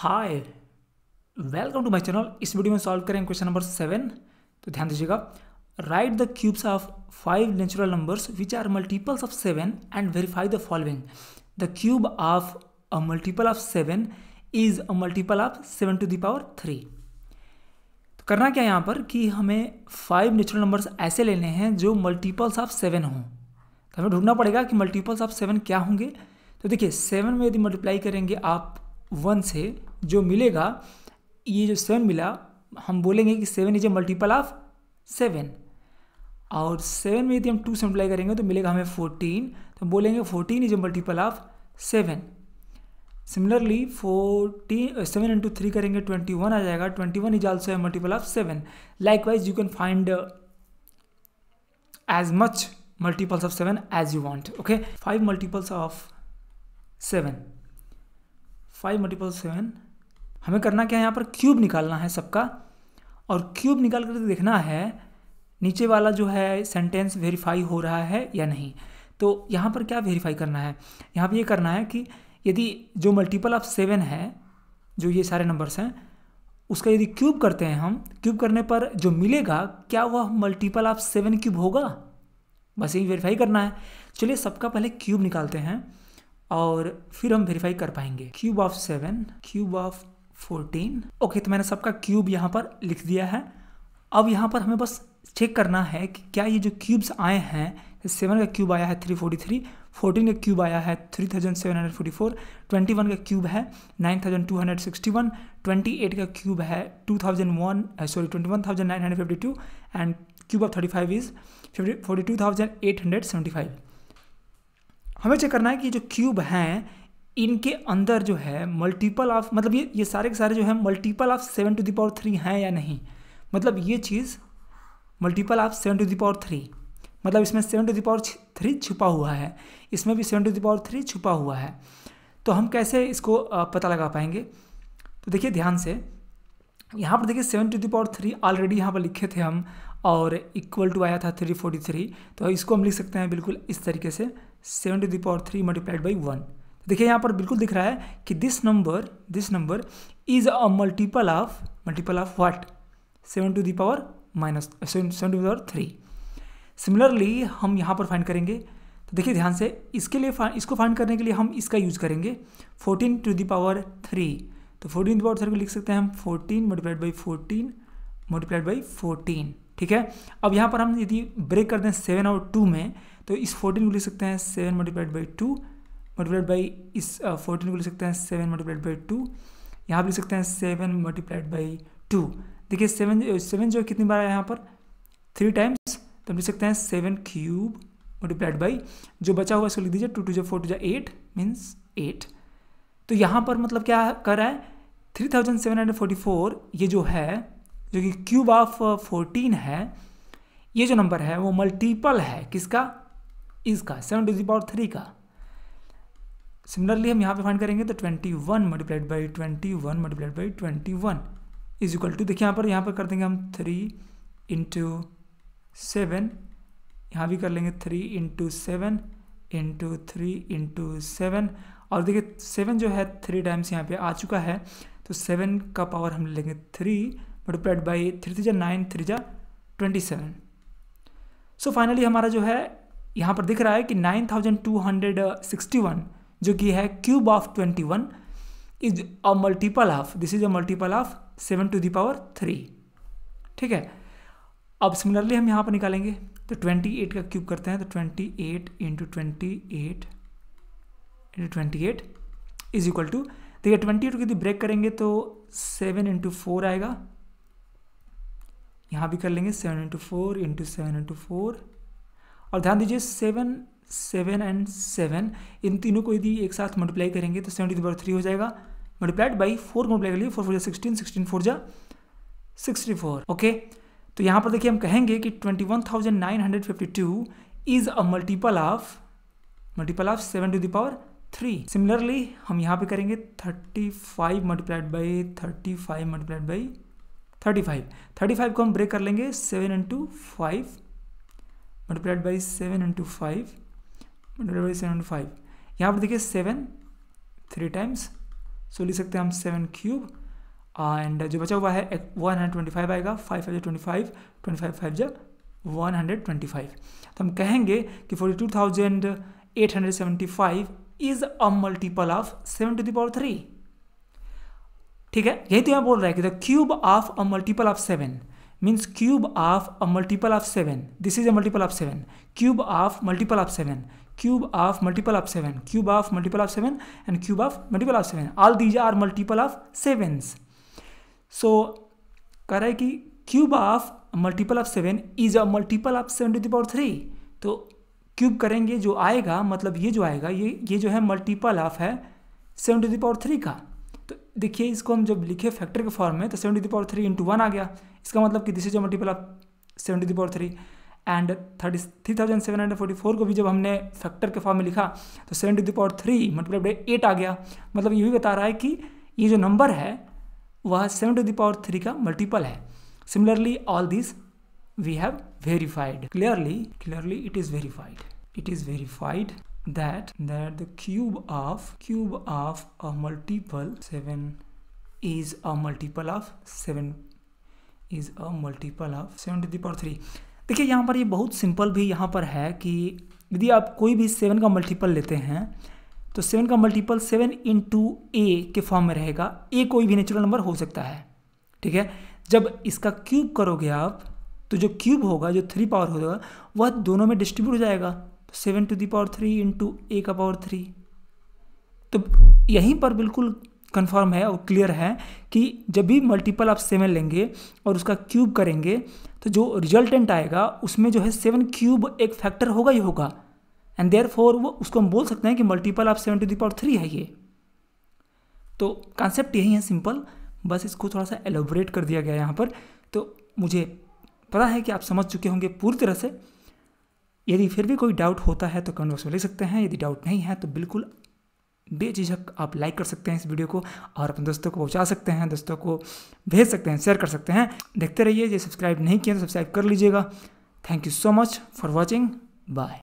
hi welcome to my channel इस video में solve करें क्वेश्चन नंबर सेवन तो ध्यान दीजिएगा write the cubes of five natural numbers which are multiples of seven and verify the following the cube of a multiple of seven is a multiple of seven to the power three तो करना क्या है यहाँ पर कि हमें five natural numbers ऐसे लेने हैं जो मल्टीपल्स ऑफ सेवन हों तो हमें ढूंढना पड़ेगा कि मल्टीपल्स ऑफ सेवन क्या होंगे तो देखिए सेवन में यदि मल्टीप्लाई करेंगे आप वन से जो मिलेगा ये जो सेवन मिला हम बोलेंगे कि seven is a multiple of seven और सेवन में यदि हम टू से मल्टीप्लाई करेंगे तो मिलेगा हमें फोर्टीन तो हम बोलेंगे fourteen is a multiple of seven similarly fourteen seven into three करेंगे ट्वेंटी वन आ जाएगा twenty one is also a multiple of seven likewise you can find as much multiples of seven as you want okay five multiples of seven five multiple seven हमें करना क्या है यहाँ पर cube निकालना है सबका और क्यूब निकाल कर देखना है नीचे वाला जो है सेंटेंस वेरीफाई हो रहा है या नहीं तो यहाँ पर क्या वेरीफाई करना है यहाँ पर ये करना है कि यदि जो मल्टीपल ऑफ सेवन है जो ये सारे नंबर्स हैं उसका यदि क्यूब करते हैं हम क्यूब करने पर जो मिलेगा क्या वह मल्टीपल ऑफ सेवन क्यूब होगा बस यही वेरीफाई करना है चलिए सबका पहले क्यूब निकालते हैं और फिर हम वेरीफाई कर पाएंगे cube of seven cube of fourteen okay तो मैंने सबका क्यूब यहाँ पर लिख दिया है अब यहाँ पर हमें बस चेक करना है कि क्या ये जो क्यूब्स आए हैं सेवन का क्यूब आया है थ्री फोर्टी थ्री फोर्टीन का क्यूब आया है three thousand seven hundred forty four twenty one का क्यूब है nine thousand two hundred sixty one twenty eight का क्यूब है two thousand one sorry twenty one thousand nine hundred fifty two and cube of thirty five is fifty forty two thousand eight hundred seventy five हमें check करना है कि जो cube हैं इनके अंदर जो है मल्टीपल ऑफ मतलब ये ये सारे के सारे जो है multiple of seven to the power three हैं या नहीं मतलब ये चीज़ multiple of seven to the power three मतलब इसमें सेवन टू दावर थ्री छुपा हुआ है इसमें भी सेवन टू दावर थ्री छुपा हुआ है तो हम कैसे इसको पता लगा पाएंगे तो देखिए ध्यान से यहाँ पर देखिए seven to the power three already यहाँ पर लिखे थे हम और इक्वल टू आया था थ्री फोर्टी थ्री तो इसको हम लिख सकते हैं बिल्कुल इस तरीके से seven to the power three multiplied by one देखिए यहाँ पर बिल्कुल दिख रहा है कि this number this number is a multiple of multiple of what seven to the power minus seven to the power three similarly हम यहाँ पर फाइंड करेंगे तो देखिए ध्यान से इसके लिए इसको फाइंड करने के लिए हम इसका यूज़ करेंगे फोर्टीन टू दावर थ्री तो फोर्टीन टू दावर थ्री को लिख सकते हैं हम fourteen multiplied by fourteen multiplied by fourteen ठीक है अब यहाँ पर हम यदि ब्रेक कर दें सेवन और टू में तो इस फोर्टीन को लिख सकते हैं seven multiplied by two multiplied by इस फोर्टीन uh, को लिख सकते हैं सेवन मल्टीप्लाइड बाई टू यहाँ भी लिख सकते हैं सेवन मल्टीप्लाइड बाई टू देखिए सेवन सेवन uh, जो है कितनी बार आया यहाँ पर थ्री टाइम्स तो हम लिख सकते हैं सेवन क्यूब मल्टीप्लाइड बाई जो बचा हुआ इसको लिख दीजिए टू टू जो फोर टू जो एट मीन्स एट तो यहाँ पर मतलब क्या कर रहा है three thousand seven hundred forty four ये जो है जो कि क्यूब ऑफ फोर्टीन है ये जो नंबर है वो मल्टीपल है किसका इसका seven to the power three का सिमिलरली हम यहाँ पे फाइंड करेंगे तो twenty one multiplied by twenty one multiplied by twenty one is equal to देखिए यहाँ पर यहाँ पर कर देंगे हम थ्री इंटू सेवन यहाँ भी कर लेंगे three into seven into three into seven और देखिए सेवन जो है थ्री टाइम्स यहाँ पे आ चुका है तो सेवन का पावर हम लेंगे three multiplied by three three जा नाइन थ्री जा ट्वेंटी सेवन सो फाइनली हमारा जो है यहाँ पर दिख रहा है कि nine thousand two hundred sixty one जो कि है cube of twenty one is a multiple of this is a multiple of seven to the power three ठीक है अब सिमिलरली हम यहाँ पर निकालेंगे तो ट्वेंटी एट का क्यूब करते हैं तो twenty eight into twenty eight into twenty eight is equal to देखिए ट्वेंटी एट को यदि ब्रेक करेंगे तो सेवन इंटू फोर आएगा यहाँ भी कर लेंगे seven into four into seven into four और ध्यान दीजिए सेवन सेवन एंड सेवन इन तीनों को यदि एक साथ मल्टीप्लाई करेंगे तो सेवन टू दावर थ्री हो जाएगा मल्टीप्लाइड बाई फोर मल्टीप्लाई कर लिए फोर फोर जा सिक्सटीन सिक्सटीन फोर जा सिक्सटी फोर ओके तो यहाँ पर देखिए हम कहेंगे कि twenty one thousand nine hundred fifty two is a multiple of multiple of seven to the power three similarly हम यहाँ पे करेंगे thirty five multiplied by thirty five multiplied by thirty five thirty five को हम break कर लेंगे seven into five multiplied by seven into five seven five यहाँ पर देखिए सेवन थ्री टाइम्स सो लिख सकते हैं हम सेवन क्यूब एंड जो बचा हुआ है वन हंड्रेड ट्वेंटी फाइव आएगा five five twenty five twenty five five जा वन हंड्रेड ट्वेंटी फाइव तो हम कहेंगे कि forty two thousand eight hundred seventy five is a multiple of seven to the power three ठीक है यही तो यहाँ बोल रहा है कि the cube of a multiple of seven means cube of a multiple of 7 this is a multiple of 7 cube of multiple of 7 cube of multiple of 7 cube of multiple of 7 and cube of multiple of 7 all these are multiple of 7s so कह रहा है कि cube of multiple of seven is a multiple of seven to the power three तो cube करेंगे जो आएगा मतलब ये जो आएगा ये ये जो है मल्टीपल ऑफ है seven to the power three का तो देखिए इसको हम जब लिखे फैक्टर के फॉर्म में तो seven to the power three into one आ गया इसका मतलब कि this is a multiple of seven to the power three and thirty three thousand seven hundred forty four को भी जब हमने फैक्टर के फॉर्म में लिखा तो seven to the power three multiple of eight आ गया मतलब ये भी बता रहा है कि ये जो नंबर है वह seven to the power power three का मल्टीपल है similarly all this we have verified clearly clearly it is verified it is verified that that the cube of cube of a multiple 7 is a multiple of 7 is a multiple of seven to the power three देखिए यहाँ पर ये यह बहुत simple भी यहाँ पर है कि यदि आप कोई भी सेवन का मल्टीपल लेते हैं तो सेवन का मल्टीपल सेवन इंटू ए के फॉर्म में रहेगा ए कोई भी नेचुरल नंबर हो सकता है ठीक है जब इसका क्यूब करोगे आप तो जो क्यूब होगा जो थ्री पावर होगा वह दोनों में डिस्ट्रीब्यूट हो जाएगा तो seven to the power three into A का पावर थ्री तो यहीं पर बिल्कुल कंफर्म है और क्लियर है कि जब भी मल्टीपल आप सेवन लेंगे और उसका क्यूब करेंगे तो जो रिजल्टेंट आएगा उसमें जो है सेवन क्यूब एक फैक्टर होगा ही होगा एंड देयर फोर वो उसको हम बोल सकते हैं कि multiple of seven to the power three है ये तो कॉन्सेप्ट यही है सिंपल बस इसको थोड़ा सा एलोबरेट कर दिया गया यहाँ पर तो मुझे पता है कि आप समझ चुके होंगे पूरी तरह से यदि फिर भी कोई डाउट होता है तो कमेंट बॉक्स में ले सकते हैं यदि डाउट नहीं है तो बिल्कुल बेझिझक आप लाइक कर सकते हैं इस वीडियो को और अपने दोस्तों को पहुंचा सकते हैं दोस्तों को भेज सकते हैं शेयर कर सकते हैं देखते रहिए जो सब्सक्राइब नहीं किया तो सब्सक्राइब कर लीजिएगा thank you so much for watching bye